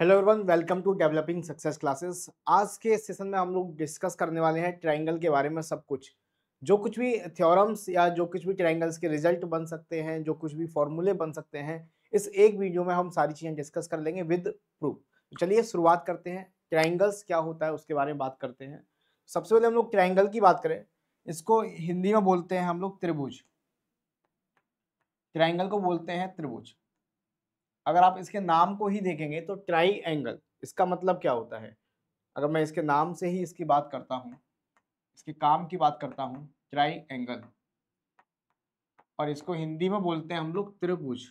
Hello everyone welcome to developing success classes आज के session में हम लोग डिस्कस करने वाले हैं ट्रायंगल के बारे में सब कुछ जो कुछ भी थ्योरम्स या जो कुछ भी ट्रायंगल्स के रिजल्ट बन सकते हैं जो कुछ भी फॉर्मूले बन सकते हैं इस एक वीडियो में हम सारी चीज़ें डिस्कस कर लेंगे विद प्रूफ तो चलिए शुरुआत करते हैं ट्राइंगल्स क्या होता है उसके बारे में बात करते हैं सबसे पहले हम लोग ट्राइंगल की बात करें इसको हिंदी में बोलते हैं हम लोग त्रिभुज ट्राइंगल को बोलते हैं त्रिभुज अगर आप इसके नाम को ही देखेंगे तो ट्राई एंगल इसका मतलब क्या होता है अगर मैं इसके नाम से ही इसकी बात करता हूँ इसके काम की बात करता हूँ ट्राई एंगल और इसको हिंदी में बोलते हैं हम लोग त्रिभुज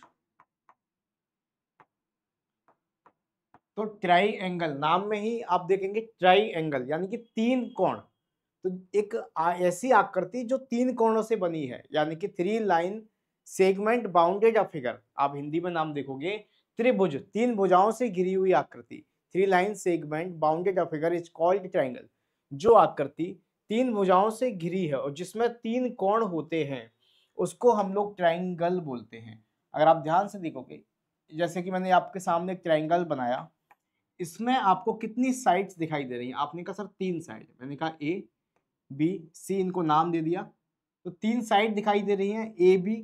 तो ट्राई एंगल नाम में ही आप देखेंगे ट्राई एंगल यानी कि तीन कोण तो एक ऐसी आकृति जो तीन कोणों से बनी है यानी कि three line segment bounded figure आप हिंदी में नाम देखोगे त्रिभुज तीन भुजाओं से घिरी हुई आकृति three line segment bounded figure is called triangle जो आकृति तीन भुजाओं से घिरी है और जिसमें तीन कोण होते हैं उसको हम लोग ट्राइंगल बोलते हैं अगर आप ध्यान से देखोगे जैसे कि मैंने आपके सामने एक ट्राइंगल बनाया इसमें आपको कितनी साइड्स दिखाई दे रही हैं आपने कहा सर तीन साइड मैंने कहा ए बी सी इनको नाम दे दिया तो तीन साइड दिखाई दे रही हैं ए बी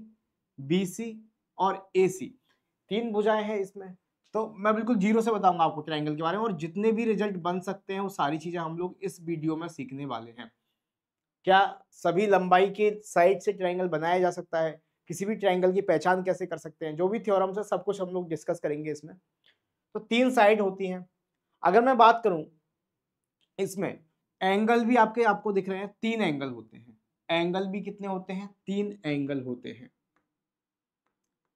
बी सी और ए सी तीन भुजाएं हैं इसमें तो मैं बिल्कुल जीरो से बताऊंगा आपको ट्राइंगल के बारे में और जितने भी रिजल्ट बन सकते हैं वो सारी चीज़ें हम लोग इस वीडियो में सीखने वाले हैं क्या सभी लंबाई के साइड से ट्राइंगल बनाया जा सकता है किसी भी ट्राइंगल की पहचान कैसे कर सकते हैं जो भी थ्योरम्स है सब कुछ हम लोग डिस्कस करेंगे इसमें तो तीन साइड होती हैं अगर मैं बात करूं इसमें एंगल भी आपके आपको दिख रहे हैं तीन एंगल होते हैं एंगल भी कितने होते हैं तीन एंगल होते हैं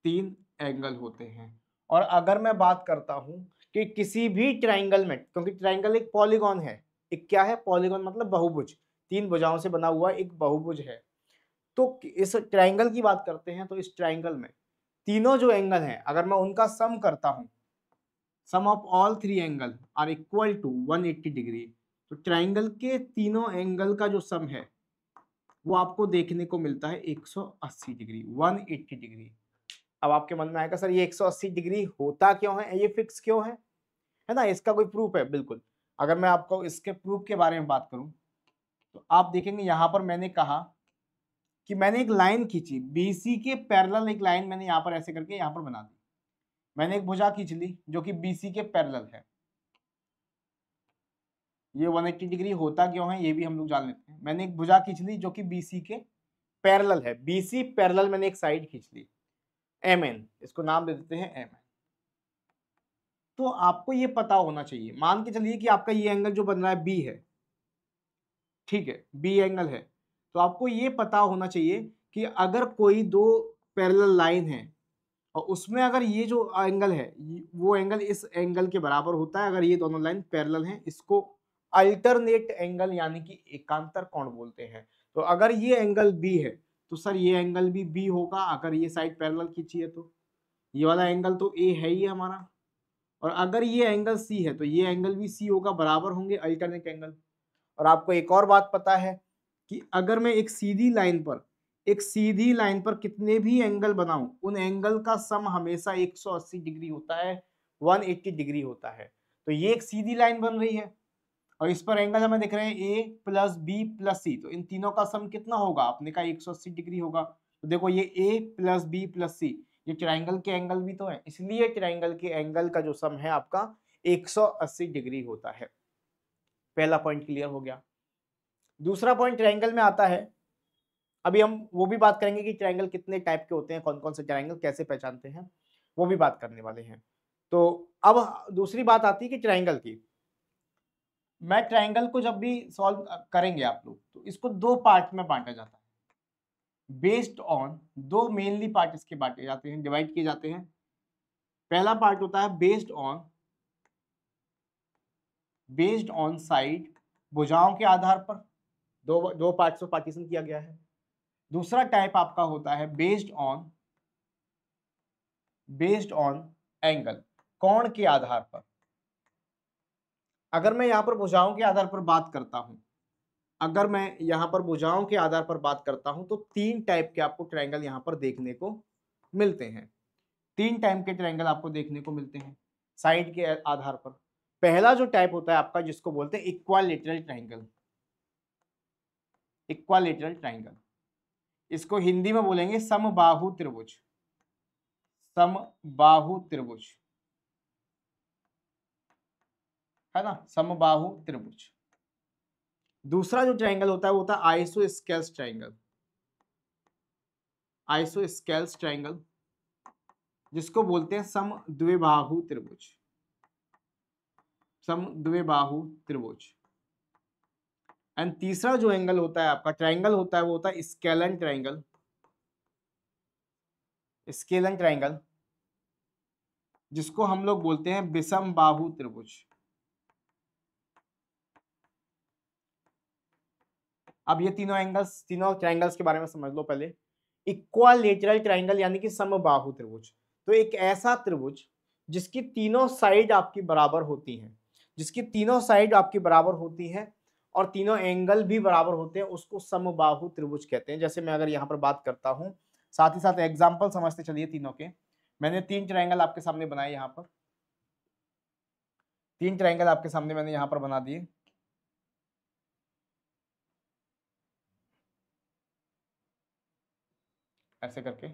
तीन एंगल होते हैं और अगर मैं बात करता हूँ कि किसी भी ट्राइंगल में क्योंकि ट्राइंगल एक पॉलीगॉन है एक क्या है पॉलीगॉन मतलब बहुभुज तीन भुजाओं से बना हुआ एक बहुभुज है तो इस ट्राइंगल की बात करते हैं तो इस ट्राइंगल में तीनों जो एंगल हैं अगर मैं उनका सम करता हूँ sum of all three angle are equal to 180 degree तो ट्राइंगल के तीनों एंगल का जो सम है वो आपको देखने को मिलता है 180 डिग्री 180 डिग्री अब आपके मन में आएगा सर ये 180 डिग्री होता क्यों है ये फिक्स क्यों है है ना इसका कोई प्रूफ है बिल्कुल अगर मैं आपको इसके प्रूफ के बारे में बात करूं तो आप देखेंगे यहाँ पर मैंने कहा कि मैंने एक लाइन खींची बीसी के पैरेलल एक लाइन मैंने यहाँ पर ऐसे करके यहाँ पर बना दी मैंने एक भुजा खींच ली जो कि बीसी के पैरल है ये 180 डिग्री होता क्यों है ये भी हम लोग जान लेते हैं मैंने एक भुजा खींच ली जो कि बीसी के पैरल है बीसी पैरल मैंने एक साइड खींच ली एम एन इसको नाम दे देते हैं एम एन तो आपको ये पता होना चाहिए मान के चलिए कि आपका ये एंगल जो बन रहा है बी है ठीक है बी एंगल है तो आपको ये पता होना चाहिए कि अगर कोई दो पैरेलल लाइन है और उसमें अगर ये जो एंगल है वो एंगल इस एंगल के बराबर होता है अगर ये दोनों लाइन पैरेलल हैं इसको अल्टरनेट एंगल यानी कि एकांतर कौन बोलते हैं तो अगर ये एंगल बी है तो सर ये एंगल भी बी होगा अगर ये साइड पैरेलल खींची है तो ये वाला एंगल तो ए है ही हमारा और अगर ये एंगल सी है तो ये एंगल भी सी होगा बराबर होंगे अल्टरनेट एंगल और आपको एक और बात पता है कि अगर मैं एक सीधी लाइन पर एक सीधी लाइन पर कितने भी एंगल बनाऊं उन एंगल का सम हमेशा 180 डिग्री होता है 180 डिग्री होता है तो ये एक सीधी लाइन बन रही है और इस पर एंगल हमें दिख रहे हैं A plus B plus C तो इन तीनों का सम कितना होगा आपने कहा अस्सी डिग्री होगा तो देखो ये A plus B plus C ये ट्राइंगल के एंगल भी तो है इसलिए ट्राइंगल के एंगल का जो सम है आपका 180 डिग्री होता है पहला पॉइंट क्लियर हो गया दूसरा पॉइंट ट्राइंगल में आता है अभी हम वो भी बात करेंगे कि ट्राइंगल कितने टाइप के होते हैं कौन कौन से ट्राइंगल कैसे पहचानते हैं वो भी बात करने वाले हैं तो अब दूसरी बात आती है कि ट्राइंगल की मैं ट्राइंगल को जब भी सॉल्व करेंगे आप लोग तो इसको दो पार्ट में बांटा जाता है बेस्ड ऑन दो मेनली पार्ट इसके बांटे जाते हैं डिवाइड किए जाते हैं पहला पार्ट होता है based on based on side भुजाओं के आधार पर दो दो पार्ट में पार्टीशन किया गया है दूसरा टाइप आपका होता है based on based on angle कोण के आधार पर अगर मैं यहाँ पर भुजाओं के आधार पर बात करता हूँ अगर मैं यहाँ पर भुजाओं के आधार पर बात करता हूँ तो तीन टाइप के आपको ट्रायंगल यहाँ पर देखने को मिलते हैं तीन टाइप के ट्रायंगल आपको देखने को मिलते हैं साइड के आधार पर पहला जो टाइप होता है आपका जिसको बोलते हैं इक्वालिटरल ट्राइंगल इक्वालिटरल ट्राइंगल इसको हिंदी में बोलेंगे समबाहु त्रिभुज समबाहु त्रिभुज है ना समबाहु त्रिभुज दूसरा जो ट्रायंगल होता है वो होता है isosceles triangle isosceles triangle जिसको बोलते हैं सम द्विबाहु त्रिभुज सम द्विबाहु त्रिभुज एंड तीसरा जो एंगल होता है आपका ट्राइंगल होता है वो होता है स्केलन ट्राइंगल स्केलन ट्राइंगल जिसको हम लोग बोलते हैं विषम बाहु त्रिभुज अब ये तीनों एंगल्स तीनों ट्राइंगल्स के बारे में समझ लो पहले इक्वालेटरल ट्राइंगल यानी कि समबाहु त्रिभुज तो एक ऐसा त्रिभुज जिसकी तीनों साइड आपकी बराबर होती हैं जिसकी तीनों साइड आपकी बराबर होती है और तीनों एंगल भी बराबर होते हैं उसको समबाहु त्रिभुज कहते हैं जैसे मैं अगर यहाँ पर बात करता हूँ साथ ही साथ एग्जाम्पल समझते चलिए तीनों के मैंने तीन ट्राइंगल आपके सामने बनाए यहाँ पर तीन ट्राइंगल आपके सामने मैंने यहाँ पर बना दिए ऐसे करके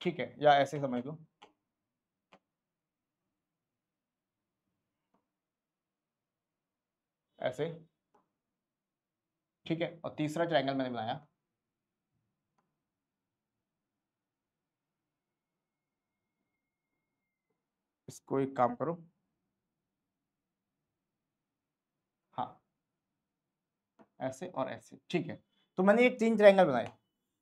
ठीक है या ऐसे समझ लो ऐसे ठीक है और तीसरा ट्रायंगल मैंने बनाया इसको एक काम करो हाँ ऐसे और ऐसे ठीक है तो मैंने एक तीन ट्रायंगल बनाए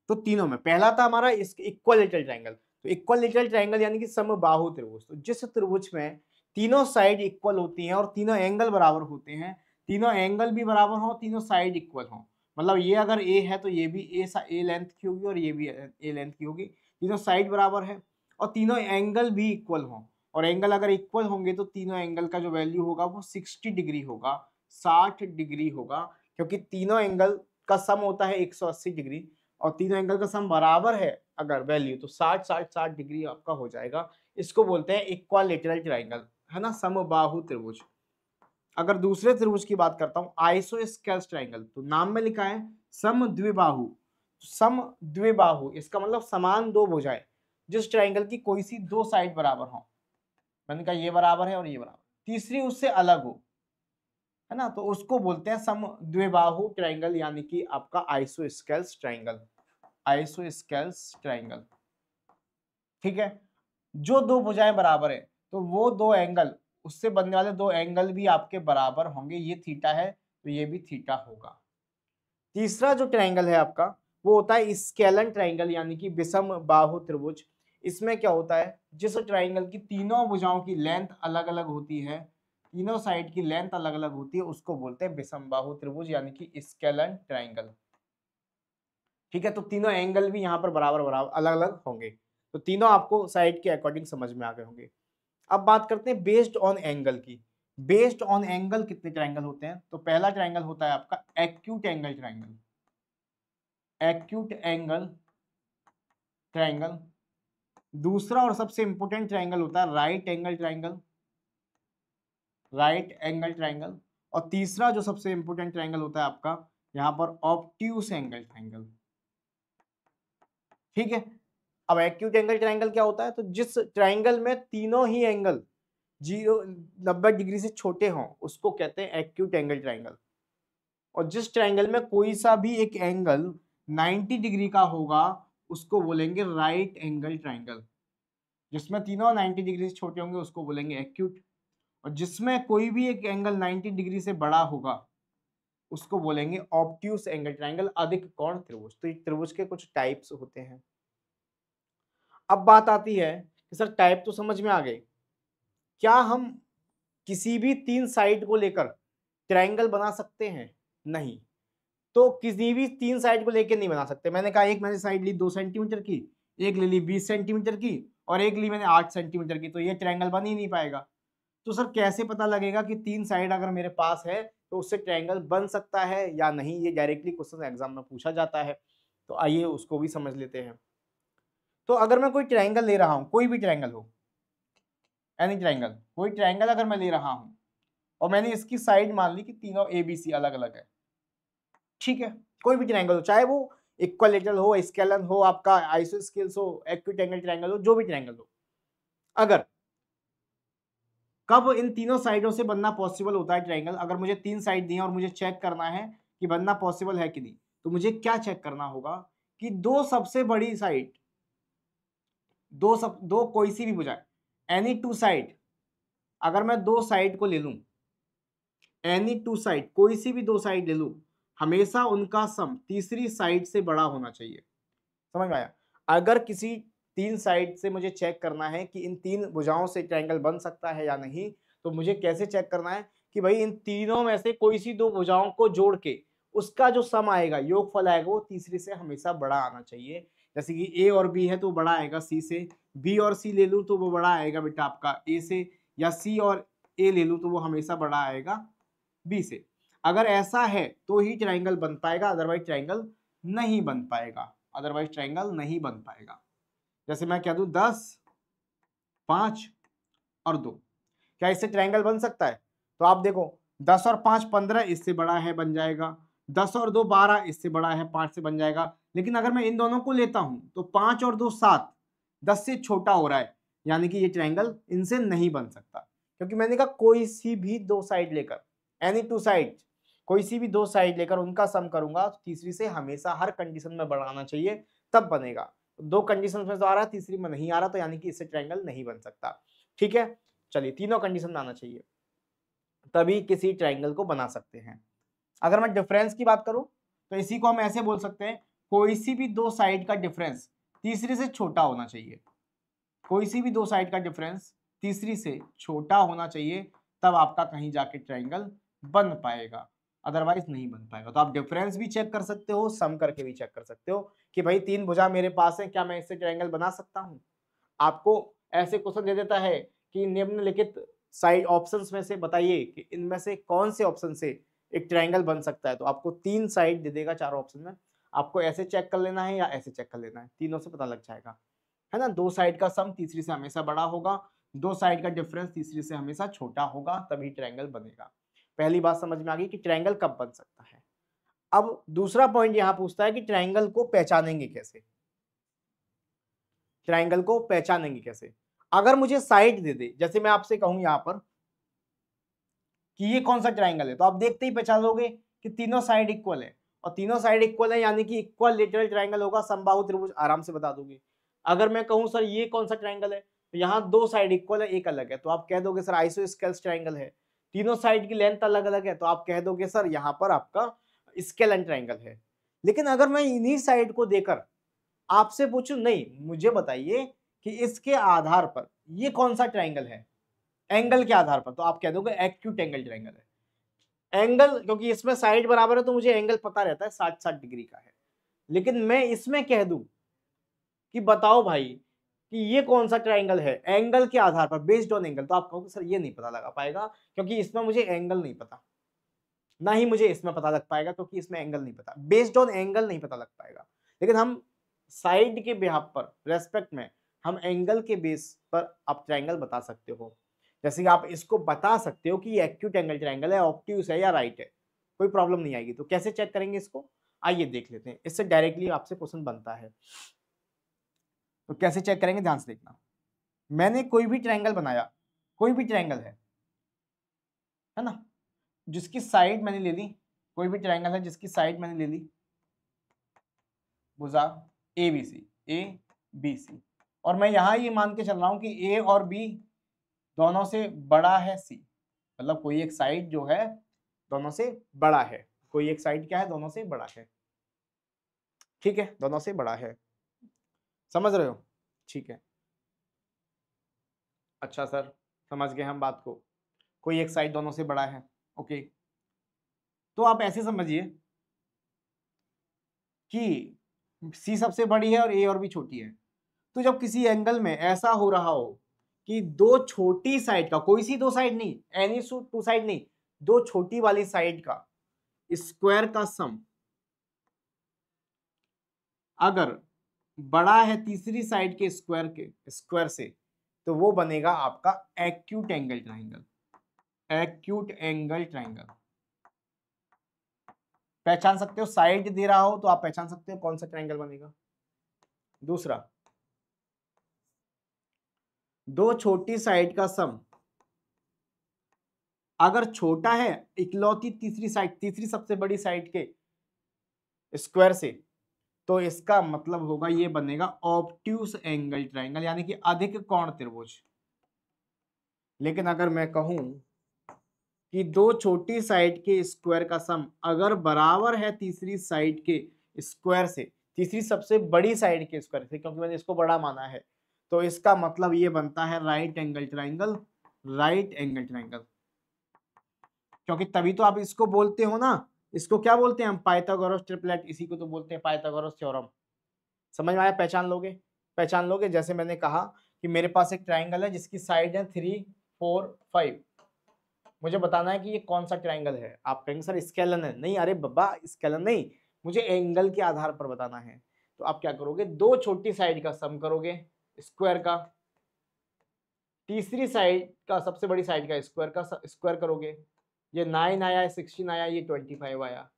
तो तीनों में पहला था हमारा इक्वल लिटल ट्राइंगल तो इक्वल लिटल ट्राइंगल यानी कि समबाहु त्रिभुज तो जिस त्रिभुज में तीनों साइड इक्वल होती हैं और तीनों एंगल बराबर होते हैं तीनों एंगल भी बराबर हों तीनों साइड इक्वल हों मतलब ये अगर ए है तो ये भी ए ए लेंथ की होगी और ये भी ए लेंथ की होगी तीनों साइड बराबर है और तीनों एंगल भी इक्वल हों और एंगल अगर इक्वल होंगे तो तीनों एंगल का जो वैल्यू होगा वो सिक्सटी डिग्री होगा साठ डिग्री होगा क्योंकि तीनों एंगल का सम होता है एक सौ अस्सी डिग्री और तीनों एंगल का सम बराबर है अगर वैल्यू तो साठ साठ साठ डिग्री आपका हो जाएगा इसको बोलते हैं इक्वा लेटरल ट्राइंगल है ना समबाहु त्रिभुज अगर दूसरे त्रिभुज की बात करता हूँ आइसोस्केल्स ट्राइंगल तो नाम में लिखा है सम द्विबाहु तो सम द्विबाहु इसका मतलब समान दो भुजाएं जिस ट्राइंगल की कोई सी दो साइड बराबर हो मैंने कहा ये बराबर है और ये बराबर तीसरी उससे अलग हो है ना तो उसको बोलते हैं सम द्विबाहु ट्राइंगल यानी कि आपका isosceles triangle isosceles triangle ठीक है जो दो भुजाएं बराबर है तो वो दो एंगल उससे बनने वाले दो एंगल भी आपके बराबर होंगे ये थीटा है तो ये भी थीटा होगा तीसरा जो ट्राइंगल है आपका वो होता है स्केलन ट्राइंगल यानी कि विषम बाहु त्रिभुज इसमें क्या होता है जिस ट्राइंगल की तीनों भुजाओं की लेंथ अलग अलग होती है तीनों साइड की लेंथ अलग अलग होती है उसको बोलते हैं विषमबाहु त्रिभुज यानी कि स्केलन ट्राइंगल ठीक है तो तीनों एंगल भी यहाँ पर बराबर बराबर अलग अलग होंगे तो तीनों आपको साइड के अकॉर्डिंग समझ में आ गए होंगे अब बात करते हैं बेस्ड ऑन एंगल की बेस्ड ऑन एंगल कितने ट्राइंगल होते हैं तो पहला ट्राइंगल होता है आपका acute angle triangle acute angle triangle दूसरा और सबसे इंपोर्टेंट ट्राइंगल होता है right angle triangle right angle triangle और तीसरा जो सबसे इंपॉर्टेंट ट्राइंगल होता है आपका यहाँ पर ऑप्ट्यूस एंगल ट्राइंगल ठीक है अब एक्यूट एंगल ट्राइंगल क्या होता है तो जिस ट्राइंगल में तीनों ही एंगल जीरो नब्बे डिग्री से छोटे हों उसको कहते हैं एक्यूट एंगल ट्राइंगल और जिस ट्राइंगल में कोई सा भी एक एंगल नाइन्टी डिग्री का होगा उसको बोलेंगे राइट एंगल ट्राइंगल जिसमें तीनों 90 डिग्री से छोटे होंगे उसको बोलेंगे एक्यूट और जिसमें कोई भी एक एंगल 90 डिग्री से बड़ा होगा उसको बोलेंगे ऑप्टूस एंगल ट्रायंगल अधिक कौन त्रिभुज तो त्रिभुज के कुछ टाइप्स होते हैं अब बात आती है कि सर टाइप तो समझ में आ गई क्या हम किसी भी तीन साइड को लेकर ट्रायंगल बना सकते हैं नहीं तो किसी भी तीन साइड को लेकर नहीं बना सकते मैंने कहा एक मैंने साइड ली दो सेंटीमीटर की एक ले ली बीस सेंटीमीटर की और एक ली मैंने आठ सेंटीमीटर की तो ये ट्रायंगल बन ही नहीं पाएगा तो सर कैसे पता लगेगा कि तीन साइड अगर मेरे पास है तो उससे ट्रायंगल बन सकता है या नहीं ये डायरेक्टली क्वेश्चन एग्जाम में पूछा जाता है तो आइए उसको भी समझ लेते हैं तो अगर मैं कोई ट्रायंगल ले रहा हूँ कोई भी ट्रायंगल हो एनी ट्रायंगल कोई ट्रायंगल अगर मैं ले रहा हूँ और मैंने इसकी साइड मान ली कि तीनों ए बी सी अलग अलग है ठीक है कोई भी ट्रायंगल हो चाहे वो इक्वलिटल हो स्केलन हो आपका आइसो स्केल्स हो एक्यूटेंगल ट्रायंगल हो जो भी ट्रायंगल हो अगर कब इन तीनों साइडों से बनना पॉसिबल होता है ट्राइंगल अगर मुझे तीन साइड दी है और मुझे चेक करना है कि बनना पॉसिबल है कि नहीं तो मुझे क्या चेक करना होगा कि दो सबसे बड़ी साइड दो सब दो कोई सी भी बुझाए एनी टू साइड अगर मैं दो साइड को ले लू एनी टू साइड कोई सी भी दो साइड ले लू हमेशा उनका सम तीसरी साइड से बड़ा होना चाहिए समझ में आया अगर किसी तीन साइड से मुझे चेक करना है कि इन तीन भुजाओं से ट्रायंगल बन सकता है या नहीं तो मुझे कैसे चेक करना है कि भाई इन तीनों में से कोई सी दो भुजाओं को जोड़ के उसका जो सम आएगा योगफल आएगा वो तीसरी से हमेशा बड़ा आना चाहिए जैसे कि ए और बी है तो बड़ा आएगा सी से बी और सी ले लूँ तो वो बड़ा आएगा बेटा आपका ए से या सी और ए ले लूँ तो वो हमेशा बड़ा आएगा बी से अगर ऐसा है तो ही ट्राइंगल बन पाएगा अदरवाइज ट्राइंगल नहीं बन पाएगा अदरवाइज ट्राइंगल नहीं बन पाएगा जैसे मैं क्या दूं दस पाँच और दो क्या इससे ट्रायंगल बन सकता है तो आप देखो दस और पाँच पंद्रह इससे बड़ा है बन जाएगा दस और दो बारह इससे बड़ा है पाँच से बन जाएगा लेकिन अगर मैं इन दोनों को लेता हूँ तो पाँच और दो सात दस से छोटा हो रहा है यानी कि ये ट्रायंगल इनसे नहीं बन सकता क्योंकि मैंने कहा कोई सी भी दो साइड लेकर एनी टू साइड कोई सी भी दो साइड लेकर उनका सम करूंगा तो तीसरी से हमेशा हर कंडीशन में बढ़ाना चाहिए तब बनेगा दो कंडीशन में तो आ रहा है तीसरी में नहीं आ रहा तो यानी कि इससे ट्रायंगल नहीं बन सकता ठीक है चलिए तीनों कंडीशन में आना चाहिए तभी किसी ट्राइंगल को बना सकते हैं अगर मैं डिफरेंस की बात करूं तो इसी को हम ऐसे बोल सकते हैं कोई सी भी दो साइड का डिफरेंस तीसरी से छोटा होना चाहिए कोई सी भी दो साइड का डिफरेंस तीसरी से छोटा होना चाहिए तब आपका कहीं जाके ट्राइंगल बन पाएगा अदरवाइज नहीं बन पाएगा तो आप डिफरेंस भी चेक कर सकते हो सम करके भी चेक कर सकते हो कि भाई तीन भुजा मेरे पास है क्या मैं इससे ट्रायंगल बना सकता हूँ आपको ऐसे क्वेश्चन दे देता है कि निम्नलिखित साइड ऑप्शन में से बताइए कि इनमें से कौन से ऑप्शन से एक ट्राइंगल बन सकता है तो आपको तीन साइड दे देगा चारों ऑप्शन में आपको ऐसे चेक कर लेना है या ऐसे चेक कर लेना है तीनों से पता लग जाएगा है ना दो साइड का सम तीसरी से हमेशा बड़ा होगा दो साइड का डिफरेंस तीसरी से हमेशा छोटा होगा तभी ट्रायंगल बनेगा पहली बात समझ में आ गई कि ट्रायंगल कब बन सकता है अब दूसरा पॉइंट यहां पूछता है कि ट्रायंगल को पहचानेंगे कैसे ट्रायंगल को पहचानेंगे कैसे अगर मुझे साइड दे दे जैसे मैं आपसे कहूं यहां पर कि ये कौन सा ट्रायंगल है तो आप देखते ही पहचान लोगे कि तीनों साइड इक्वल है और तीनों साइड इक्वल है यानी कि इक्वल लेटरल ट्राइंगल होगा संभाव त्रिभुज आराम से बता दोगे अगर मैं कहूं सर ये कौन सा ट्राइंगल है तो यहाँ दो साइड इक्वल है एक अलग है तो आप कह दोगे सर आइसो ट्रायंगल है तीनों साइड की लेंथ अलग अलग है तो आप कह दोगे सर यहाँ पर आपका स्केल एंड ट्राइंगल है लेकिन अगर मैं इन्हीं साइड को देकर आपसे पूछूं नहीं मुझे बताइए कि इसके आधार पर ये कौन सा ट्राइंगल है एंगल के आधार पर तो आप कह दोगे एक्यूट एंगल ट्राइंगल है एंगल क्योंकि इसमें साइड बराबर है तो मुझे एंगल पता रहता है साठ साठ डिग्री का है लेकिन मैं इसमें कह दू कि बताओ भाई कि ये कौन सा ट्राइंगल है एंगल के आधार पर बेस्ड ऑन एंगल तो आप कहोगे सर ये नहीं पता लगा पाएगा क्योंकि इसमें मुझे एंगल नहीं पता ना ही मुझे इसमें पता लग पाएगा क्योंकि इसमें एंगल नहीं पता बेस्ड ऑन एंगल नहीं पता लग पाएगा लेकिन हम साइड के बिहार पर रेस्पेक्ट में हम एंगल के बेस पर आप ट्राइंगल बता सकते हो जैसे कि आप इसको बता सकते हो कि ये एक्यूट एंगल ट्राइंगल है ऑप्टिवस है या राइट है कोई प्रॉब्लम नहीं आएगी तो कैसे चेक करेंगे इसको आइए देख लेते हैं इससे डायरेक्टली आपसे क्वेश्चन बनता है तो कैसे चेक करेंगे ध्यान से देखना मैंने कोई भी ट्रायंगल बनाया कोई भी ट्रायंगल है है ना जिसकी साइड मैंने ले ली कोई भी ट्रायंगल है जिसकी साइड मैंने ले ली बुजा A B C A B C और मैं यहां ये मान के चल रहा हूं कि ए और बी दोनों से बड़ा है सी मतलब कोई एक साइड जो है दोनों से बड़ा है कोई एक साइड क्या है दोनों से बड़ा है ठीक है दोनों से बड़ा है समझ रहे हो ठीक है अच्छा सर समझ गए हम बात को कोई एक साइड दोनों से बड़ा है ओके तो आप ऐसे समझिए कि सी सबसे बड़ी है और ए और भी छोटी है तो जब किसी एंगल में ऐसा हो रहा हो कि दो छोटी साइड का कोई सी दो साइड नहीं एनी टू साइड नहीं दो छोटी वाली साइड का स्क्वायर का सम अगर बड़ा है तीसरी साइड के स्क्वायर के स्क्वायर से तो वो बनेगा आपका acute angle triangle acute angle triangle पहचान सकते हो साइड दे रहा हो तो आप पहचान सकते हो कौन सा ट्राइंगल बनेगा दूसरा दो छोटी साइड का सम अगर छोटा है इकलौती तीसरी साइड तीसरी सबसे बड़ी साइड के स्क्वायर से तो इसका मतलब होगा ये बनेगा ऑप्ट्यूस एंगल ट्राइंगल यानी कि अधिक कोण त्रिभुज लेकिन अगर मैं कहूं कि दो छोटी साइड के स्क्वायर का सम अगर बराबर है तीसरी साइड के स्क्वायर से तीसरी सबसे बड़ी साइड के स्क्वायर से क्योंकि मैंने इसको बड़ा माना है तो इसका मतलब ये बनता है right angle triangle right angle triangle क्योंकि तभी तो आप इसको बोलते हो ना इसको क्या बोलते हैं हम पाइथागोरस ट्रिपलेट इसी को तो बोलते हैं पाइथागोरस थ्योरम समझ में आया पहचान लोगे पहचान लोगे जैसे मैंने कहा कि मेरे पास एक ट्राइंगल है जिसकी साइड है थ्री फोर फाइव मुझे बताना है कि ये कौन सा ट्राइंगल है आप कहेंगे सर स्केलन है नहीं अरे बब्बा स्केलन नहीं मुझे एंगल के आधार पर बताना है तो आप क्या करोगे दो छोटी साइड का सम करोगे स्क्वायर का तीसरी साइड का सबसे बड़ी साइड का स्क्वायर का स्क्वायर करोगे ये नाइन आया सिक्सटीन आया ये ट्वेंटी फाइव आया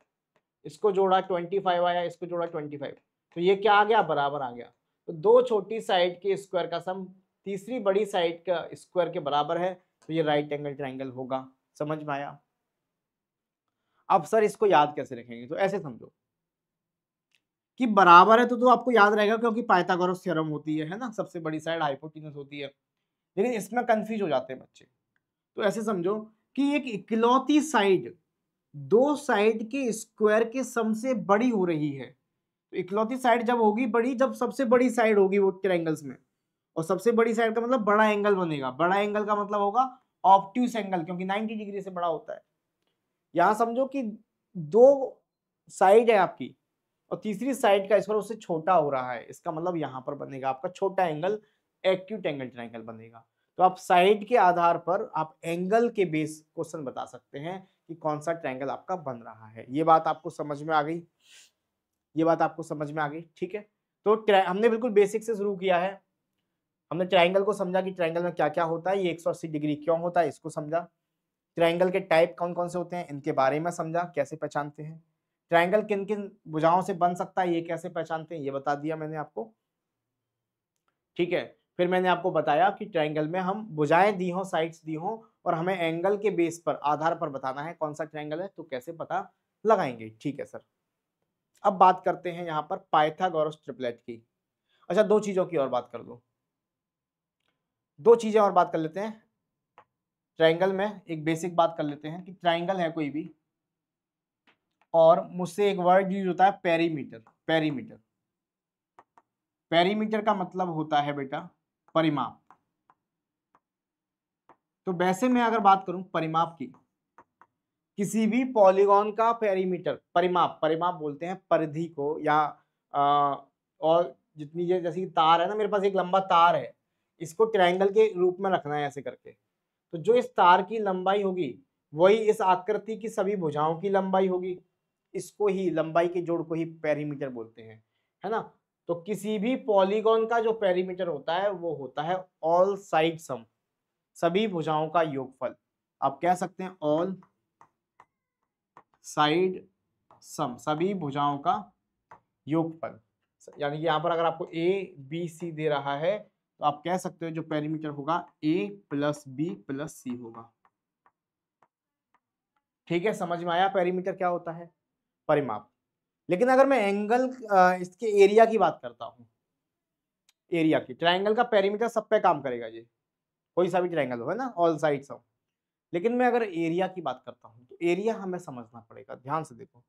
इसको जोड़ा ट्वेंटी फाइव आया इसको जोड़ा ट्वेंटी फाइव तो ये क्या आ गया बराबर आ गया तो दो छोटी साइड के स्क्वायर का सम तीसरी बड़ी साइड का स्क्वायर के बराबर है तो ये राइट एंगल ट्राइंगल होगा समझ में आया अब सर इसको याद कैसे रखेंगे तो ऐसे समझो कि बराबर है तो तो आपको याद रहेगा क्योंकि पाइथागोरस थ्योरम होती है है ना सबसे बड़ी साइड हाइपोटेनस होती है लेकिन इसमें कंफ्यूज हो जाते हैं बच्चे तो ऐसे समझो कि एक इकलौती साइड दो साइड के स्क्वायर के सम से बड़ी हो रही है तो इकलौती साइड जब होगी बड़ी जब सबसे बड़ी साइड होगी वो ट्रायंगल्स में और सबसे बड़ी साइड का मतलब बड़ा एंगल बनेगा बड़ा एंगल का मतलब होगा ऑप्टिस एंगल क्योंकि 90 डिग्री से बड़ा होता है यहां समझो कि दो साइड है आपकी और तीसरी साइड का स्क्वायर उससे छोटा हो रहा है इसका मतलब यहां पर बनेगा आपका छोटा एंगल एक्यूट एंगल ट्राइंगल बनेगा तो आप साइड के आधार पर आप एंगल के बेस क्वेश्चन बता सकते हैं कि कौन सा ट्रैंगल आपका बन रहा है ये बात आपको समझ में आ गई ये बात आपको समझ में आ गई ठीक है तो हमने बिल्कुल बेसिक से शुरू किया है हमने ट्राइंगल को समझा कि ट्राइंगल में क्या क्या होता है ये 180 डिग्री क्यों होता है इसको समझा ट्राइंगल के टाइप कौन कौन से होते हैं इनके बारे में समझा कैसे पहचानते हैं ट्राइंगल किन किन भुजाओं से बन सकता है ये कैसे पहचानते हैं ये बता दिया मैंने आपको ठीक है फिर मैंने आपको बताया कि ट्रायंगल में हम बुझाएं दी हों साइड्स दी हों और हमें एंगल के बेस पर आधार पर बताना है कौन सा ट्रायंगल है तो कैसे पता लगाएंगे ठीक है सर अब बात करते हैं यहाँ पर पाइथागोरस ट्रिपलेट की अच्छा दो चीज़ों की और बात कर लो दो चीज़ें और बात कर लेते हैं ट्राइंगल में एक बेसिक बात कर लेते हैं कि ट्राइंगल है कोई भी और मुझसे एक वर्ड यूज होता है पेरीमीटर पेरीमीटर पेरीमीटर का मतलब होता है बेटा परिमाप तो वैसे मैं अगर बात करूं परिमाप की किसी भी पॉलीगॉन का पेरीमीटर परिमाप परिमाप बोलते हैं परिधि को या आ, और जितनी ये तार है ना मेरे पास एक लंबा तार है इसको ट्रायंगल के रूप में रखना है ऐसे करके तो जो इस तार की लंबाई होगी वही इस आकृति की सभी भुजाओं की लंबाई होगी इसको ही लंबाई के जोड़ को ही पेरीमीटर बोलते हैं है ना तो किसी भी पॉलीगॉन का जो पेरीमीटर होता है वो होता है ऑल साइड सम सभी भुजाओं का योगफल आप कह सकते हैं ऑल साइड सम सभी भुजाओं का योगफल यानी कि यहां पर अगर आपको ए बी सी दे रहा है तो आप कह सकते हो जो पेरीमीटर होगा A plus B plus C होगा ठीक है समझ में आया पेरीमीटर क्या होता है परिमाप लेकिन अगर मैं एंगल इसके एरिया की बात करता हूँ एरिया की ट्राइंगल का पेरीमीटर सब पे काम करेगा ये कोई सा भी ट्राइंगल हो है ना ऑल साइड हो लेकिन मैं अगर एरिया की बात करता हूँ तो एरिया हमें समझना पड़ेगा ध्यान से देखो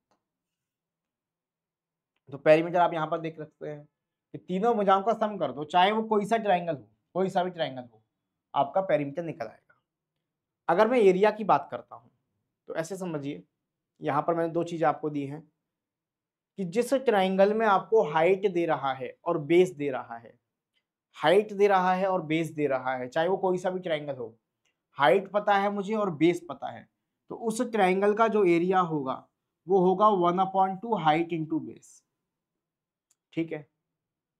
तो पेरीमीटर आप यहाँ पर देख सकते हैं कि तीनों भुजाओं का सम कर दो चाहे वो कोई सा ट्राइंगल हो कोई सा भी ट्राइंगल हो आपका पेरीमीटर निकल आएगा अगर मैं एरिया की बात करता हूँ तो ऐसे समझिए यहाँ पर मैंने दो चीज़ें आपको दी हैं कि जिस ट्राइंगल में आपको हाइट दे रहा है और बेस दे रहा है हाइट दे रहा है और बेस दे रहा है चाहे वो कोई सा भी ट्राइंगल हो हाइट पता है मुझे और बेस पता है तो उस ट्राइंगल का जो एरिया होगा वो होगा one upon two height into base ठीक है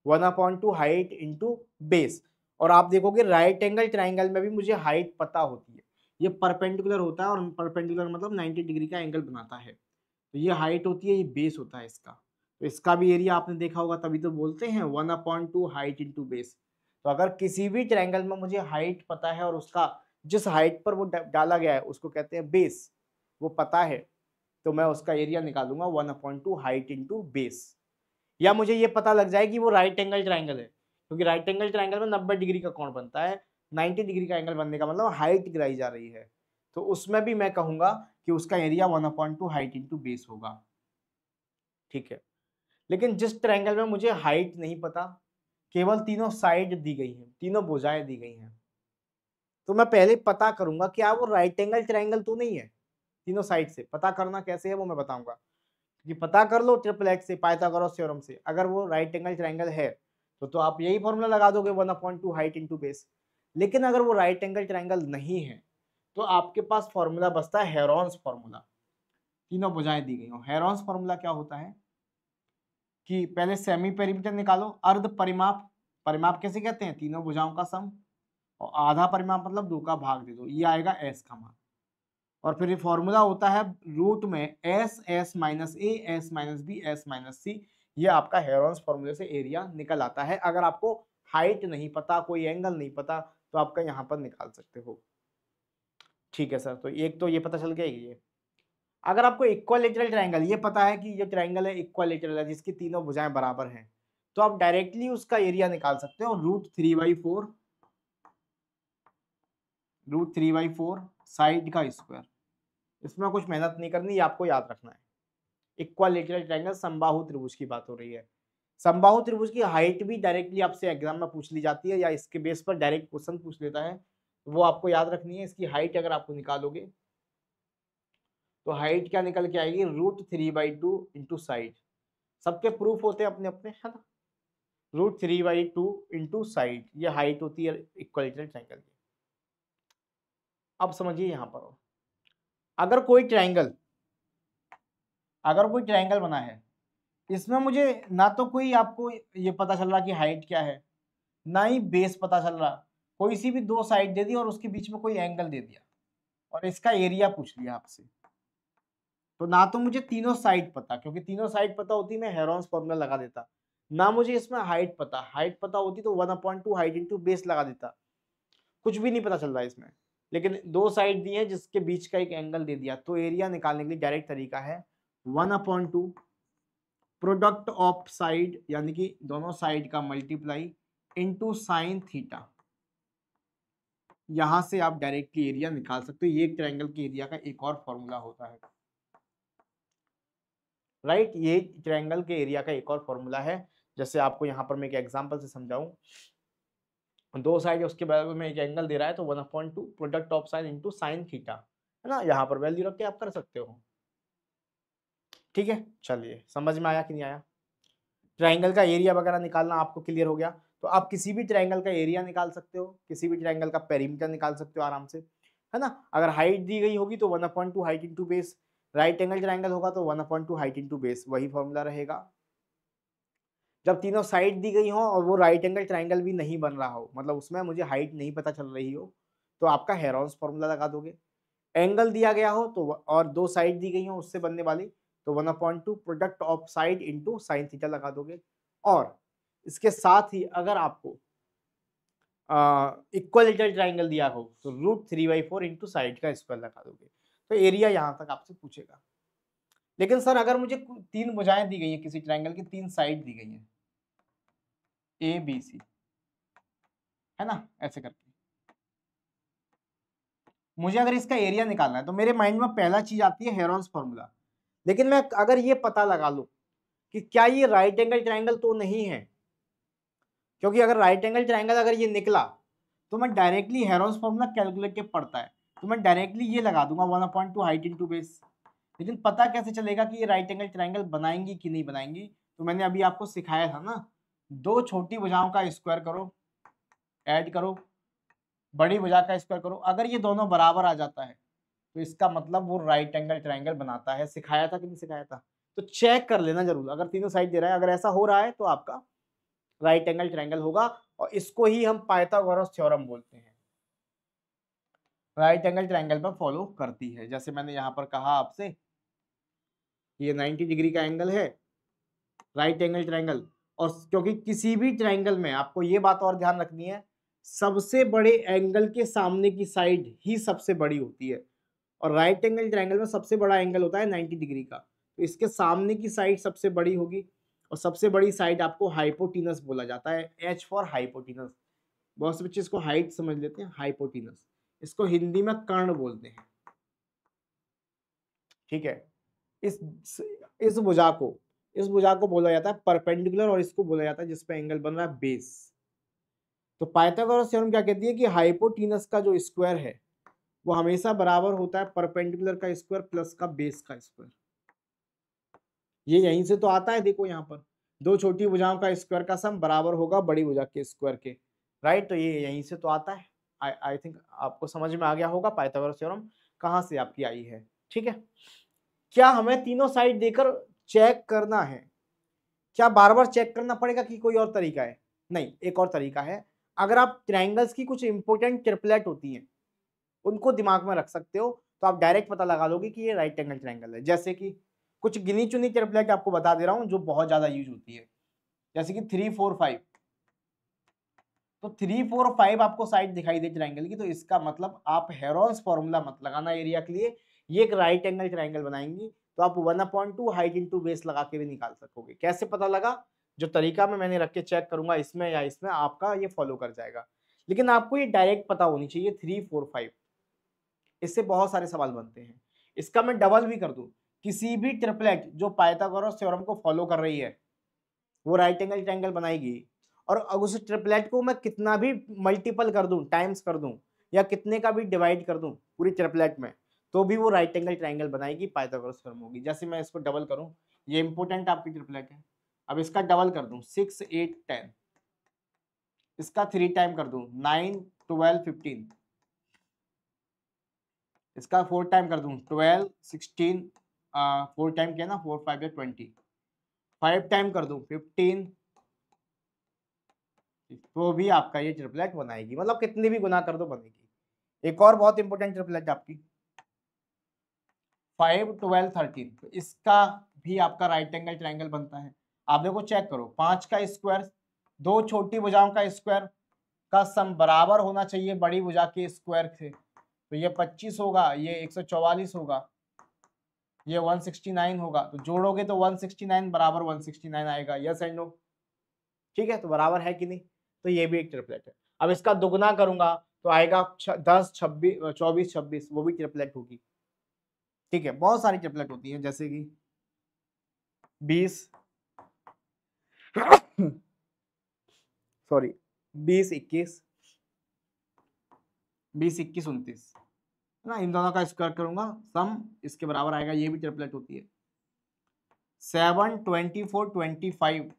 one upon two height into base और आप देखोगे राइट एंगल ट्राइंगल में भी मुझे हाइट पता होती है ये परपेंडिकुलर होता है और परपेंडिकुलर मतलब नाइनटी डिग्री का एंगल बनाता है तो ये हाइट होती है ये बेस होता है इसका तो इसका भी एरिया आपने देखा होगा तभी तो बोलते हैं one upon two height into base तो अगर किसी भी ट्रैंगल में मुझे हाइट पता है और उसका जिस हाइट पर वो डाला गया है उसको कहते हैं बेस वो पता है तो मैं उसका एरिया निकालूंगा one upon two height into base या मुझे ये पता लग जाए कि वो राइट एंगल ट्राइंगल है क्योंकि राइट एंगल ट्राइंगल में नब्बे डिग्री का कौन बनता है नाइन्टी डिग्री का एंगल बनने का मतलब हाइट गिराई जा रही है तो उसमें भी मैं कहूँगा कि उसका area one upon two height into base होगा ठीक है लेकिन जिस ट्रायंगल में मुझे हाइट नहीं पता केवल तीनों साइड दी गई हैं तीनों बोझाएं दी गई हैं तो मैं पहले पता करूंगा क्या वो राइट एंगल ट्रायंगल तो नहीं है तीनों साइड से पता करना कैसे है वो मैं बताऊंगा क्योंकि पता कर लो ट्रिपल एक्स से पाइथागोरस थ्योरम से अगर वो राइट एंगल ट्रायंगल है तो तो आप यही फॉर्मूला लगा दोगे one upon two height into base लेकिन अगर वो राइट एंगल ट्रायंगल नहीं है तो आपके पास फॉर्मूला बसता है हेरॉन्स फॉर्मूला तीनों बुझाएं दी गई हेरॉन्स फॉर्मूला क्या होता है कि पहले सेमी पेरीमीटर निकालो अर्ध परिमाप परिमाप कैसे कहते हैं तीनों भुजाओं का सम और आधा परिमाप मतलब दो का भाग दे दो ये आएगा एस का मान और फिर ये फॉर्मूला होता है रूट में S S minus A S minus B S minus C ये आपका हेरॉन्स फॉर्मूले से एरिया निकल आता है अगर आपको हाइट नहीं पता कोई एंगल नहीं पता तो आपका यहाँ पर निकाल सकते हो ठीक है सर तो एक तो ये पता चल गया ये अगर आपको इक्वालेटरल ट्राइंगल ये पता है कि ये ट्राइंगल है इक्वालेटरल है जिसकी तीनों भुजाएं बराबर हैं तो आप डायरेक्टली उसका एरिया निकाल सकते हो root three by four root three by four side का स्क्वायर इसमें कुछ मेहनत नहीं करनी ये आपको याद रखना है इक्वालेटरल ट्राइंगल संबाहु त्रिभुज की बात हो रही है संबाहु त्रिभुज की हाइट भी डायरेक्टली आपसे एग्जाम में पूछ ली जाती है या इसके बेस पर डायरेक्ट क्वेश्चन पूछ लेता है वो आपको याद रखनी है इसकी हाइट अगर आपको निकालोगे तो हाइट क्या निकल के आएगी root three by two into side सबके प्रूफ होते हैं अपने अपने है ना root three by two into side ये हाइट होती है इक्वलिटरल ट्राइंगल की अब समझिए यहां पर अगर कोई ट्राइंगल अगर कोई ट्राइंगल बना है इसमें मुझे ना तो कोई आपको ये पता चल रहा कि हाइट क्या है ना ही बेस पता चल रहा कोई सी भी दो साइड दे दी और उसके बीच में कोई एंगल दे दिया और इसका एरिया पूछ लिया आपसे तो ना तो मुझे तीनों साइड पता क्योंकि तीनों साइड पता होती मैं हेरॉन्स फॉर्मूला लगा देता ना मुझे इसमें हाइट पता हाइट पता होती तो one upon two height into base लगा देता कुछ भी नहीं पता चल रहा इसमें लेकिन दो साइड दी है जिसके बीच का एक एंगल दे दिया तो एरिया निकालने के लिए डायरेक्ट तरीका है one upon two product of side यानी कि दोनों साइड का मल्टीप्लाई इंटू साइन थीटा यहां से आप डायरेक्टली एरिया निकाल सकते हो ये एक ट्रायंगल के एरिया का एक और फॉर्मूला होता है राइट ये ट्रायंगल के एरिया का एक और फॉर्मूला है जैसे आपको यहां पर मैं एक एग्जांपल से समझाऊँ दो साइड उसके बराबर में एक एंगल दे रहा है तो one point two product of sine into sine theta है ना यहाँ पर वैल्यू रख के आप कर सकते हो ठीक है चलिए समझ में आया कि नहीं आया ट्राइंगल का एरिया वगैरह निकालना आपको क्लियर हो गया तो आप किसी भी ट्रायंगल का एरिया निकाल सकते हो किसी भी ट्रायंगल का पेरीमीटर निकाल सकते हो आराम से है ना अगर हाइट दी गई होगी तो one upon two height into base right angle triangle होगा तो one upon two height into base वही फॉर्मूला रहेगा जब तीनों साइड दी गई हो और वो राइट एंगल ट्राइंगल भी नहीं बन रहा हो मतलब उसमें मुझे हाइट नहीं पता चल रही हो तो आपका हेरॉन्स फॉर्मूला लगा दोगे एंगल दिया गया हो तो और दो साइड दी गई हो उससे बनने वाली तो one upon two product of side into sine theta लगा दोगे और इसके साथ ही अगर आपको इक्वल ट्राइंगल दिया हो तो root three by four into side का स्क्वायर लगा दोगे तो एरिया यहाँ तक आपसे पूछेगा लेकिन सर अगर मुझे तीन बुझाएं दी गई हैं किसी ट्राइंगल की तीन साइड दी गई हैं ए बी सी है ना ऐसे करके मुझे अगर इसका एरिया निकालना है तो मेरे माइंड में पहला चीज आती है हेरॉन्स फॉर्मूला लेकिन मैं अगर ये पता लगा लूँ कि क्या ये राइट एंगल ट्राइंगल तो नहीं है क्योंकि अगर राइट एंगल ट्राइंगल अगर ये निकला तो मैं डायरेक्टली हेरोस फॉर्मूला कैलकुलेट के पड़ता है तो मैं डायरेक्टली ये लगा दूंगा one point two height into base लेकिन पता कैसे चलेगा कि ये राइट एंगल ट्राइंगल बनाएंगी कि नहीं बनाएंगी तो मैंने अभी आपको सिखाया था ना दो छोटी भुजाओं का स्क्वायर करो ऐड करो बड़ी भुजा का स्क्वायर करो अगर ये दोनों बराबर आ जाता है तो इसका मतलब वो राइट एंगल ट्राइंगल बनाता है सिखाया था कि नहीं सिखाया था तो चेक कर लेना जरूर अगर तीनों साइड दे रहा है अगर ऐसा हो रहा है तो आपका राइट एंगल ट्रैंगल होगा और इसको ही हम पाइथागोरस थ्योरम बोलते हैं राइट एंगल ट्रैंगल पर फॉलो करती है जैसे मैंने यहां पर कहा आपसे ये 90 डिग्री का एंगल है राइट एंगल ट्रैंगल और क्योंकि किसी भी ट्रैंगल में आपको ये बात और ध्यान रखनी है सबसे बड़े एंगल के सामने की साइड ही सबसे बड़ी होती है और राइट एंगल ट्रैंगल में सबसे बड़ा एंगल होता है 90 डिग्री का तो इसके सामने की साइड सबसे बड़ी होगी और सबसे बड़ी साइड आपको हाइपोटीनस बोला जाता है एच फॉर हाइपोटीनस बहुत से बच्चे इसको हाइट समझ लेते हैं हाइपोटीनस इसको हिंदी में कर्ण बोलते हैं ठीक है इस इस भुजा को इस भुजा को बोला जाता है परपेंडिकुलर और इसको बोला जाता है जिसपे एंगल बन रहा है बेस तो पाइथागोरस थ्योरम क्या कहती है कि हाइपोटीनस का जो स्क्वायर है वो हमेशा बराबर होता है परपेंडिकुलर का स्क्वायर प्लस का बेस का स्क्वायर ये यहीं से तो आता है देखो यहाँ पर दो छोटी भुजाओं का स्क्वायर का सम बराबर होगा बड़ी भुजा के स्क्वायर के राइट तो ये यहीं से तो आता है आई आई थिंक आपको समझ में आ गया होगा पाइथागोरस थ्योरम कहाँ से आपकी आई है ठीक है क्या हमें तीनों साइड देकर चेक करना है क्या बार बार चेक करना पड़ेगा कि कोई और तरीका है नहीं एक और तरीका है अगर आप ट्रायंगल्स की कुछ इंपॉर्टेंट ट्रिपलेट होती हैं उनको दिमाग में रख सकते हो तो आप डायरेक्ट पता लगा लोगे कि ये राइट एंगल ट्रायंगल है जैसे कि कुछ गिनी चुनी कैप आपको बता दे रहा हूँ जो बहुत ज़्यादा यूज होती है जैसे कि थ्री फोर फाइव तो थ्री फोर फाइव आपको साइड दिखाई दे ट्राइंगल की तो इसका मतलब आप हेरोन्स फॉर्मूला मत लगाना एरिया के लिए ये एक राइट एंगल ट्राइंगल बनाएंगी तो आप one upon two height into base लगा के भी निकाल सकोगे कैसे पता लगा जो तरीका मैं मैंने रख के चेक करूंगा इसमें या इसमें आपका ये फॉलो कर जाएगा लेकिन आपको ये डायरेक्ट पता होनी चाहिए थ्री फोर फाइव इससे बहुत सारे सवाल बनते हैं इसका मैं डबल भी कर दूँ किसी भी ट्रिपलेट जो पाइथागोरस थ्योरम को फॉलो कर रही है वो राइट एंगल ट्रायंगल बनाएगी और अब उस ट्रिपलेट को मैं कितना भी मल्टीपल कर दूं टाइम्स कर दूं या कितने का भी डिवाइड कर दूं पूरी ट्रिपलेट में तो भी वो राइट एंगल ट्राइंगल बनाएगी पाइथागोरस थ्योरम होगी जैसे मैं इसको डबल करूँ ये इंपॉर्टेंट आपकी ट्रिपलेट है अब इसका डबल कर दूँ सिक्स एट टेन इसका थ्री टाइम कर दूँ नाइन ट्वेल्व फिफ्टीन इसका फोर टाइम कर दूं ट्वेल्व सिक्सटीन फोर टाइम किया ना फोर फाइव या ट्वेंटी फाइव टाइम कर दूँ फिफ्टीन तो भी आपका ये ट्रिपलेट बनाएगी मतलब कितने भी गुना कर दो बनेगी एक और बहुत इंपॉर्टेंट ट्रिपलेट आपकी फाइव ट्वेल्व थर्टीन तो इसका भी आपका राइट एंगल ट्राइंगल बनता है आप देखो चेक करो पांच का स्क्वायर दो छोटी भुजाओं का स्क्वायर का सम बराबर होना चाहिए बड़ी भुजा के स्क्वायर से तो ये पच्चीस होगा ये एक सौ चौवालीस होगा ये 169 होगा तो जोड़ोगे तो 169 बराबर 169 आएगा यस एंड नो ठीक है तो बराबर है कि नहीं तो ये भी एक ट्रिपलेट है अब इसका दोगुना करूंगा तो आएगा दस छब्बीस चौबीस छब्बीस वो भी ट्रिपलेट होगी ठीक है बहुत सारी ट्रिपलेट होती है जैसे कि बीस सॉरी बीस इक्कीस बीस इक्कीस उनतीस है ना इन दोनों का स्क्वायर करूंगा सम इसके बराबर आएगा ये भी ट्रिपलेट होती है seven twenty four twenty five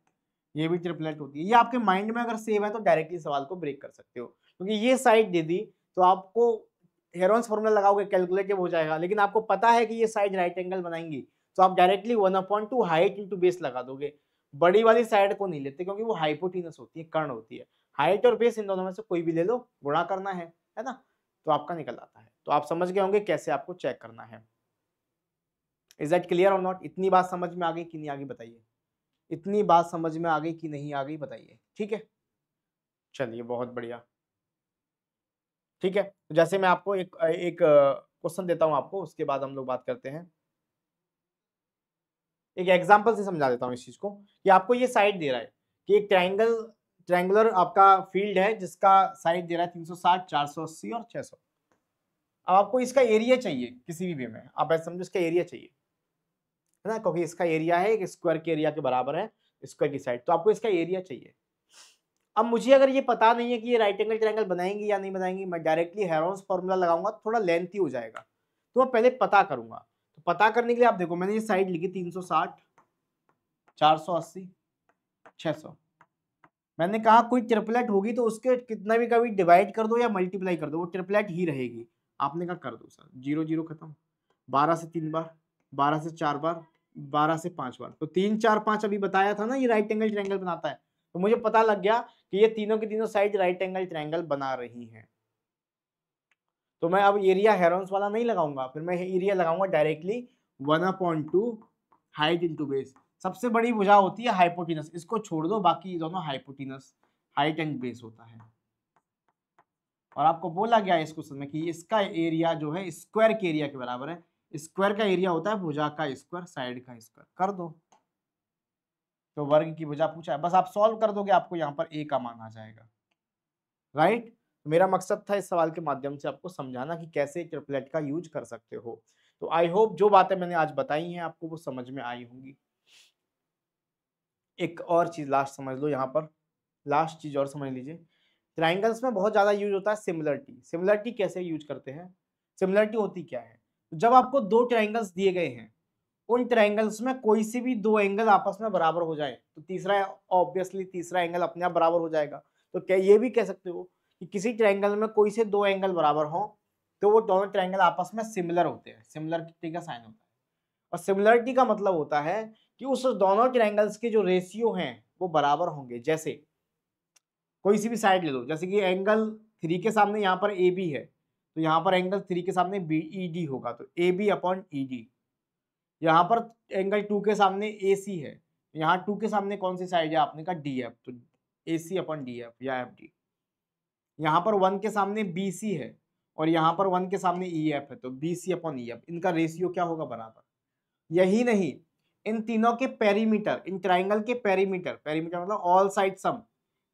ये भी ट्रिपलेट होती है ये आपके माइंड में अगर सेव है तो डायरेक्टली सवाल को ब्रेक कर सकते हो क्योंकि ये साइड दे दी तो आपको हेरोन्स फॉर्मूला लगाओगे कैलकुलेटिव हो जाएगा लेकिन आपको पता है कि ये साइड राइट एंगल बनाएंगी तो आप directly one upon two height into base लगा दोगे बड़ी वाली साइड को नहीं लेते क्योंकि वो हाइपोटिनस होती है कर्ण होती है हाइट और बेस इन दोनों में से कोई भी ले लो गुणा करना है है ना तो आपका निकल आता है तो आप समझ गए होंगे कैसे आपको चेक करना है इज दैट क्लियर और नॉट इतनी बात समझ में आ गई कि नहीं आ गई बताइए इतनी बात समझ में आ गई कि नहीं आ गई बताइए ठीक है चलिए बहुत बढ़िया ठीक है तो जैसे मैं आपको एक एक क्वेश्चन देता हूँ आपको उसके बाद हम लोग बात करते हैं एक एग्जाम्पल से समझा देता हूँ इस चीज़ को कि आपको ये साइड दे रहा है कि एक ट्राइंगल ट्राइंगुलर आपका फील्ड है जिसका साइड दे रहा है 360, 480 और 600 अब आपको इसका एरिया चाहिए किसी भी वे में आप ऐसा समझो इसका एरिया चाहिए है ना क्योंकि इसका एरिया है एक स्क्वायर के एरिया के बराबर है स्क्वायर की साइड तो आपको इसका एरिया चाहिए अब मुझे अगर ये पता नहीं है कि ये राइट एंगल ट्रायंगल बनाएंगी या नहीं बनाएंगी मैं डायरेक्टली हेरोन्स फॉर्मूला लगाऊंगा थोड़ा लेंथी हो जाएगा तो मैं पहले पता करूंगा तो पता करने के लिए आप देखो मैंने ये साइड लिखी 360, 480, 600 मैंने कहा कोई ट्रिपलेट होगी तो उसके कितना भी कभी डिवाइड कर दो या मल्टीप्लाई कर दो वो ट्रिपलेट ही रहेगी आपने कहा कर दो सर जीरो जीरो खत्म बारह से तीन बार बारह से चार बार बारह से पांच बार तो तीन चार पांच अभी बताया था ना ये राइट एंगल ट्रैंगल बनाता है तो मुझे पता लग गया कि ये तीनों के तीनों साइड राइट एंगल ट्रैंगल बना रही हैं तो मैं अब एरिया हेरोन्स वाला नहीं लगाऊंगा फिर मैं एरिया लगाऊंगा directly one point two height into base सबसे बड़ी भुजा होती है हाइपोटिनस इसको छोड़ दो बाकी दोनों हाइपोटिनस हाइट एंड बेस होता है और आपको बोला गया है इस क्वेश्चन में कि इसका एरिया जो है स्क्वायर के एरिया के बराबर है स्क्वायर का एरिया होता है भुजा का स्क्वायर साइड का स्क्वायर कर दो तो वर्ग की भुजा पूछा है बस आप सॉल्व कर दोगे आपको यहाँ पर ए का मान आ जाएगा राइट right? तो मेरा मकसद था इस सवाल के माध्यम से आपको समझाना कि कैसे ट्रिपलेट का यूज कर सकते हो तो आई होप जो बातें मैंने आज बताई हैं आपको वो समझ में आई होंगी एक और चीज लास्ट समझ लो यहाँ पर लास्ट चीज और समझ लीजिए ट्राइंगल्स में बहुत ज़्यादा यूज होता है सिमिलरिटी सिमिलरिटी कैसे यूज करते हैं सिमिलरिटी होती क्या है जब आपको दो ट्राइंगल्स दिए गए हैं उन ट्राइंगल्स में कोई से भी दो एंगल आपस में बराबर हो जाए तो तीसरा ऑब्वियसली तीसरा एंगल अपने आप बराबर हो जाएगा तो क्या ये भी कह सकते हो कि किसी ट्राइंगल में कोई से दो एंगल बराबर हों तो वो दोनों ट्राइंगल आपस में सिमिलर होते हैं सिमिलरिटी का साइन होता है और सिमिलरिटी का मतलब होता है कि उस दोनों ट्राइंगल्स के जो रेशियो हैं वो बराबर होंगे जैसे कोई सी भी साइड ले लो जैसे कि एंगल थ्री के सामने यहाँ पर ए बी है तो यहाँ पर एंगल थ्री के सामने बी ई डी होगा तो A B upon E D यहाँ पर एंगल टू के सामने ए सी है यहाँ टू के सामने कौन सी साइड है आपने कहा डी एफ तो A C upon D F या एफ डी यहाँ पर वन के सामने बी सी है और यहाँ पर वन के सामने ई e एफ है तो B C upon E F इनका रेशियो क्या होगा बराबर यही नहीं इन तीनों के पेरीमीटर इन ट्राइंगल के पेरीमीटर पेरीमीटर मतलब ऑल साइड सम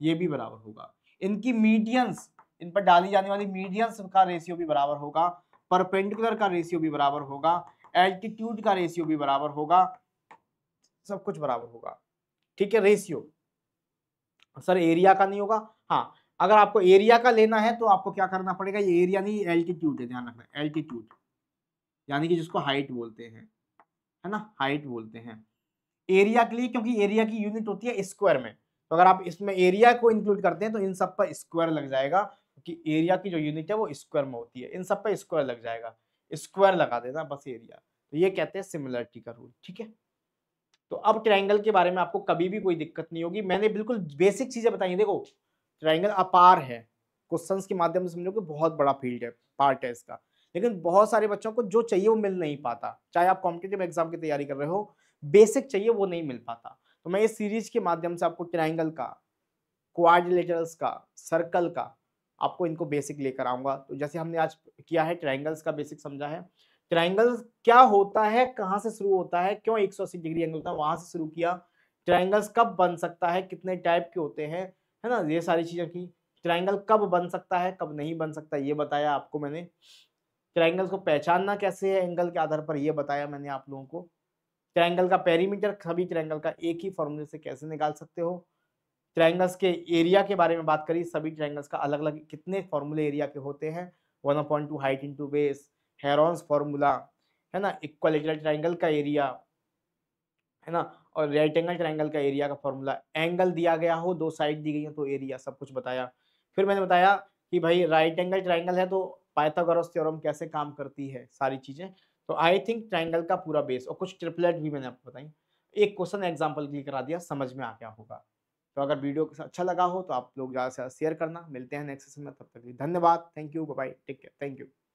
ये भी बराबर होगा इनकी मीडियंस इन पर डाली जाने वाली मीडियंस का रेशियो भी बराबर होगा परपेंडिकुलर का रेशियो भी बराबर होगा एल्टीट्यूड का रेशियो भी बराबर होगा सब कुछ बराबर होगा ठीक है रेशियो सर एरिया का नहीं होगा हाँ अगर आपको एरिया का लेना है तो आपको क्या करना पड़ेगा ये एरिया नहीं एल्टीट्यूड है ध्यान रखना एल्टीट्यूड यानी कि जिसको हाइट बोलते हैं है ना हाइट बोलते हैं एरिया के लिए क्योंकि एरिया की यूनिट होती है स्क्वायर में तो अगर आप इसमें एरिया को इंक्लूड करते हैं तो इन सब पर स्क्वायर लग जाएगा क्योंकि एरिया की जो यूनिट है वो स्क्वायर में होती है इन सब पर स्क्वायर लग जाएगा स्क्वायर लगा देना बस एरिया तो ये कहते हैं सिमिलरिटी का रूल ठीक है तो अब ट्राइंगल के बारे में आपको कभी भी कोई दिक्कत नहीं होगी मैंने बिल्कुल बेसिक चीज़ें बताई देखो ट्राइंगल अपार है क्वेश्चन के माध्यम से समझो कि बहुत बड़ा फील्ड है पार्ट है इसका लेकिन बहुत सारे बच्चों को जो चाहिए वो मिल नहीं पाता चाहे आप कॉम्पिटेटिव एग्जाम की तैयारी कर रहे हो बेसिक चाहिए वो नहीं मिल पाता तो मैं इस सीरीज के माध्यम से आपको ट्राइंगल का क्वारिलेटर्स का सर्कल का आपको इनको बेसिक लेकर आऊंगा तो जैसे हमने आज किया है ट्राइंगल्स का बेसिक समझा है ट्राइंगल क्या होता है कहाँ से शुरू होता है क्यों एक डिग्री एंगल होता है वहाँ से शुरू किया ट्राइंगल्स कब बन सकता है कितने टाइप के होते हैं है ना ये सारी चीज़ें की ट्राइंगल कब बन सकता है कब नहीं बन सकता ये बताया आपको मैंने ट्राइंगल्स को पहचानना कैसे है एंगल के आधार पर यह बताया मैंने आप लोगों को ट्रायंगल का पेरीमीटर सभी ट्रायंगल का एक ही फॉर्मूले से कैसे निकाल सकते हो ट्रायंगल्स के एरिया के बारे में बात करी सभी ट्रायंगल्स का अलग अलग कितने फॉर्मूले एरिया के होते हैं one upon two height into base Heron's formula है ना इक्वलेटरल ट्राइंगल का एरिया है ना और राइट एंगल ट्राइंगल का एरिया का फॉर्मूला एंगल दिया गया हो दो साइड दी गई हो तो एरिया सब कुछ बताया फिर मैंने बताया कि भाई राइट एंगल ट्राइंगल है तो पाइथागोरस थ्योरम कैसे काम करती है सारी चीज़ें तो आई थिंक ट्राइंगल का पूरा बेस और कुछ ट्रिपलेट भी मैंने आपको बताई एक क्वेश्चन एग्जाम्पल क्लिक करा दिया समझ में आ गया होगा तो अगर वीडियो अच्छा लगा हो तो आप लोग ज़्यादा से ज़्यादा शेयर करना मिलते हैं नेक्स्ट सेशन में तब तक धन्यवाद thank you bye take care thank you